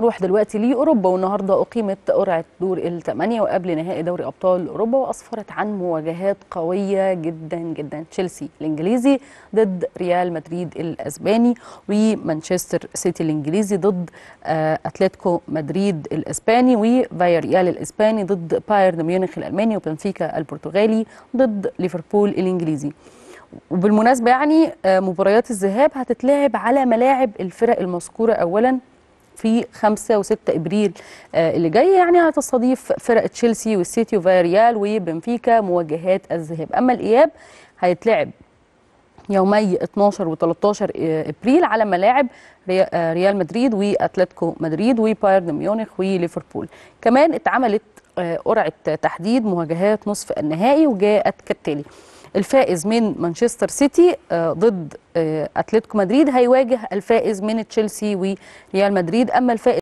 نروح دلوقتي لاوروبا والنهارده اقيمت قرعه دور الثمانيه وقبل نهائي دوري ابطال اوروبا واسفرت عن مواجهات قويه جدا جدا تشيلسي الانجليزي ضد ريال مدريد الاسباني ومانشستر سيتي الانجليزي ضد آه، اتلتيكو مدريد الاسباني وفايريال الاسباني ضد بايرن ميونخ الالماني وبنفيكا البرتغالي ضد ليفربول الانجليزي وبالمناسبه يعني آه، مباريات الذهاب هتتلعب على ملاعب الفرق المذكوره اولا في 5 و6 ابريل آه، اللي جاي يعني هتستضيف فرق تشيلسي والسيتي وفياريال وبنفيكا مواجهات الذهاب اما الاياب هيتلعب يومي 12 و13 آه، ابريل على ملاعب آه، ريال مدريد واتلتيكو مدريد وبايرن ميونخ وليفربول كمان اتعملت قرعه تحديد مواجهات نصف النهائي وجاءت كالتالي الفائز من مانشستر سيتي آه، ضد آه، اتلتيكو مدريد هيواجه الفائز من تشيلسي وريال مدريد اما الفائز